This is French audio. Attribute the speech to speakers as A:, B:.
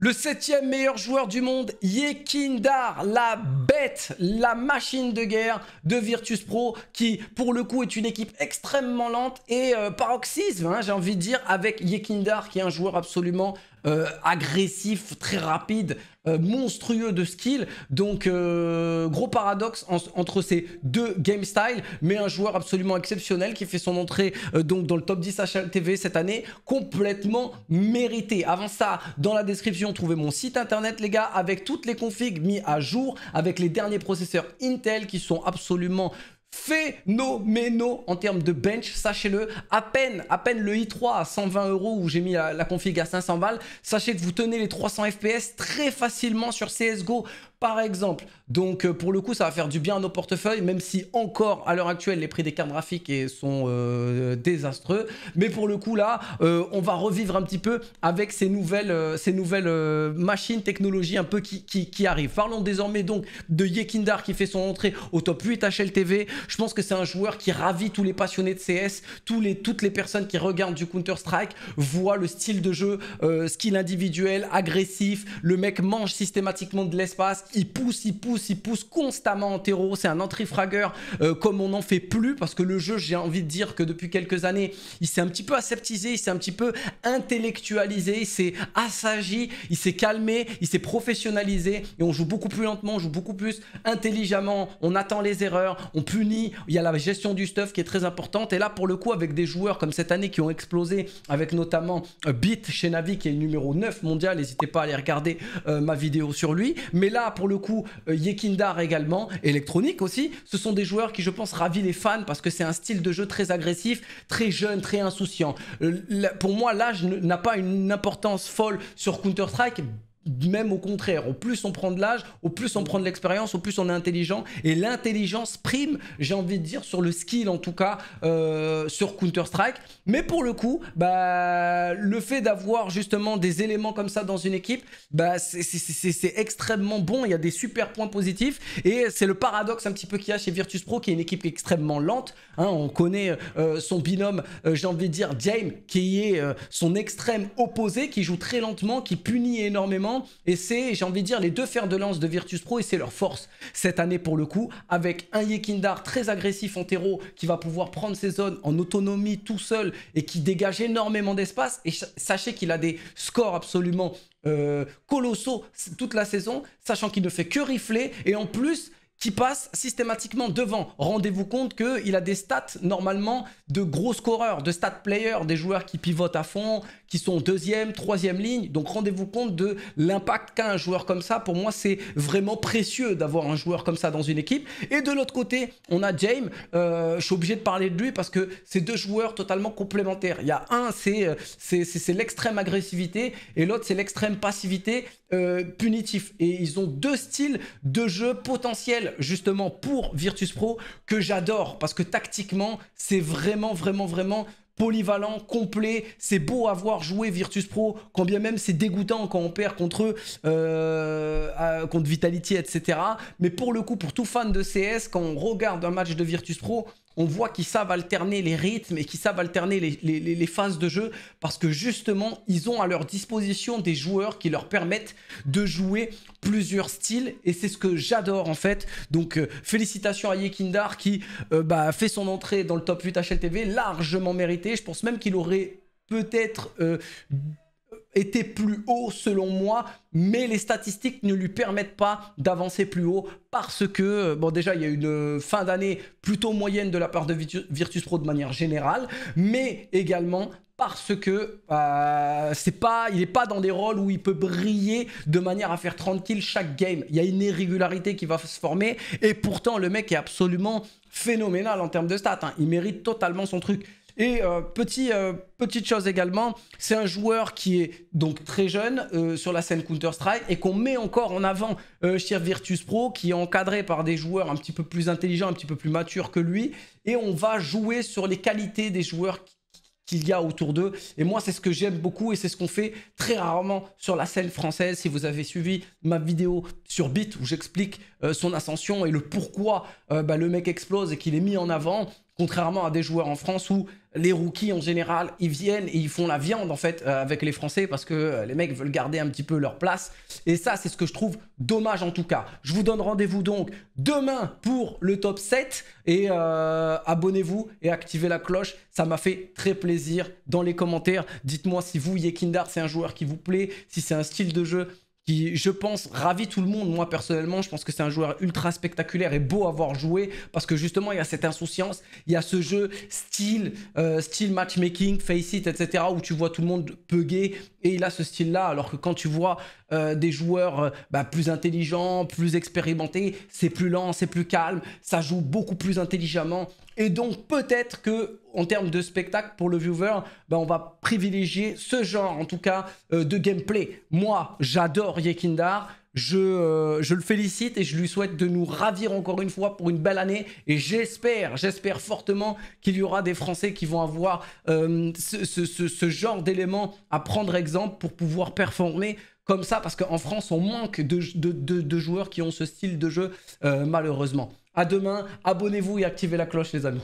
A: Le septième meilleur joueur du monde, Yekindar, la bête, la machine de guerre de Virtus Pro, qui pour le coup est une équipe extrêmement lente et euh, paroxysme, hein, j'ai envie de dire, avec Yekindar qui est un joueur absolument euh, agressif, très rapide, euh, monstrueux de skill. Donc, euh, gros paradoxe entre ces deux game styles, mais un joueur absolument exceptionnel qui fait son entrée donc dans le top 10 TV cette année, complètement mérité. Avant ça, dans la description, trouvez mon site internet, les gars, avec toutes les configs mis à jour, avec les derniers processeurs Intel qui sont absolument phénoménaux en termes de bench, sachez-le, à peine, à peine le i3 à 120 euros où j'ai mis la, config à 500 balles, sachez que vous tenez les 300 FPS très facilement sur CSGO par exemple. Donc euh, pour le coup ça va faire du bien à nos portefeuilles, même si encore à l'heure actuelle les prix des cartes graphiques eh, sont euh, désastreux. Mais pour le coup là, euh, on va revivre un petit peu avec ces nouvelles, ces nouvelles machines, technologies un peu qui, qui, qui, arrivent. Parlons désormais donc de Yekindar qui fait son entrée au top 8 HLTV. Je pense que c'est un joueur qui ravit tous les passionnés de CS, tous les, toutes les personnes qui regardent du Counter-Strike, voient le style de jeu, euh, skill individuel, agressif, le mec mange systématiquement de l'espace, il pousse, il pousse, il pousse constamment en terreau, c'est un entry-fragger euh, comme on n'en fait plus, parce que le jeu, j'ai envie de dire que depuis quelques années, il s'est un petit peu aseptisé, il s'est un petit peu intellectualisé, il s'est assagi, il s'est calmé, il s'est professionnalisé, et on joue beaucoup plus lentement, on joue beaucoup plus intelligemment, on attend les erreurs, on punit il y a la gestion du stuff qui est très importante. Et là, pour le coup, avec des joueurs comme cette année qui ont explosé, avec notamment euh, Beat chez Navi, qui est le numéro 9 mondial, n'hésitez pas à aller regarder euh, ma vidéo sur lui. Mais là, pour le coup, euh, Yekindar également, électronique aussi, ce sont des joueurs qui, je pense, ravit les fans parce que c'est un style de jeu très agressif, très jeune, très insouciant. pour moi, l'âge n'a pas une importance folle sur Counter-Strike, même au contraire, au plus on prend de l'âge, au plus on prend de l'expérience, au plus on est intelligent. Et l'intelligence prime, j'ai envie de dire, sur le skill en tout cas, euh, sur Counter-Strike. Mais pour le coup, bah, le fait d'avoir justement des éléments comme ça dans une équipe, bah, c'est extrêmement bon. Il y a des super points positifs. Et c'est le paradoxe un petit peu qu'il y a chez Virtus Pro, qui est une équipe extrêmement lente. Hein. on connaît euh, son binôme, euh, j'ai envie de dire, James, qui est son extrême opposé, qui joue très lentement, qui punit énormément et c'est, j'ai envie de dire, les deux fers de lance de Virtus Pro et c'est leur force cette année pour le coup. Avec un Yekindar très agressif en terreau qui va pouvoir prendre ses zones en autonomie tout seul et qui dégage énormément d'espace. Et sachez qu'il a des scores absolument euh, colossaux toute la saison, sachant qu'il ne fait que rifler. Et en plus, qui passe systématiquement devant. Rendez-vous compte qu'il a des stats normalement de gros scoreurs, de stats players, des joueurs qui pivotent à fond, qui sont deuxième, troisième ligne. Donc rendez-vous compte de l'impact qu'a un joueur comme ça. Pour moi, c'est vraiment précieux d'avoir un joueur comme ça dans une équipe. Et de l'autre côté, on a James. Euh, je suis obligé de parler de lui parce que c'est deux joueurs totalement complémentaires. Il y a un, c'est euh, l'extrême agressivité et l'autre, c'est l'extrême passivité euh, punitif. Et ils ont deux styles de jeu potentiels justement pour Virtus Pro que j'adore parce que tactiquement, c'est vraiment, vraiment, vraiment polyvalent, complet. C'est beau à voir jouer Virtus Pro, quand bien même c'est dégoûtant quand on perd contre eux, euh, contre Vitality, etc. Mais pour le coup, pour tout fan de CS, quand on regarde un match de Virtus Pro, on voit qu'ils savent alterner les rythmes et qu'ils savent alterner les, phases de jeu parce que justement, ils ont à leur disposition des joueurs qui leur permettent de jouer plusieurs styles et c'est ce que j'adore en fait. Donc, euh, félicitations à Yekindar qui euh, bah, fait son entrée dans le top 8 HLTV, largement mérité. Je pense même qu'il aurait peut-être euh, était plus haut selon moi, mais les statistiques ne lui permettent pas d'avancer plus haut parce que, euh, bon déjà il y a une euh, fin d'année plutôt moyenne de la part de Virtus Pro de manière générale, mais également parce que euh, c'est pas, il n'est pas dans des rôles où il peut briller de manière à faire 30 kills chaque game. Il y a une irrégularité qui va se former et pourtant le mec est absolument phénoménal en termes de stats. Hein. Il mérite totalement son truc. Et euh, euh, petite chose également, c'est un joueur qui est donc très jeune euh, sur la scène Counter-Strike et qu'on met encore en avant chez Virtus Pro, qui est encadré par des joueurs un petit peu plus intelligents, un petit peu plus matures que lui. Et on va jouer sur les qualités des joueurs qu'il y a autour d'eux. Et moi, c'est ce que j'aime beaucoup et c'est ce qu'on fait très rarement sur la scène française. Si vous avez suivi ma vidéo sur Bit où j'explique son ascension et le pourquoi bah, le mec explose et qu'il est mis en avant, Contrairement à des joueurs en France où les rookies en général, ils viennent et ils font la viande en fait euh, avec les Français parce que euh, les mecs veulent garder un petit peu leur place. Et ça, c'est ce que je trouve dommage en tout cas. Je vous donne rendez-vous donc demain pour le top 7 et euh, abonnez-vous et activez la cloche. Ça m'a fait très plaisir dans les commentaires. Dites-moi si vous, Yekindar, c'est un joueur qui vous plaît, si c'est un style de jeu je pense, ravit tout le monde. Moi, personnellement, je pense que c'est un joueur ultra spectaculaire et beau à voir jouer parce que justement, il y a cette insouciance, il y a ce jeu style, euh, style matchmaking, face it, etc., où tu vois tout le monde bugger et il a ce style-là. Alors que quand tu vois euh, des joueurs euh, bah, plus intelligents, plus expérimentés, c'est plus lent, c'est plus calme, ça joue beaucoup plus intelligemment. Et donc, peut-être que en termes de spectacle pour le viewer, ben, on va privilégier ce genre, en tout cas, euh, de gameplay. Moi, j'adore Yekindar. Euh, je, le félicite et je lui souhaite de nous ravir encore une fois pour une belle année. Et j'espère, j'espère fortement qu'il y aura des Français qui vont avoir euh, ce, genre d'éléments à prendre exemple pour pouvoir performer comme ça, parce qu'en France, on manque de, joueurs qui ont ce style de jeu, malheureusement. À demain, abonnez-vous et activez la cloche, les amis.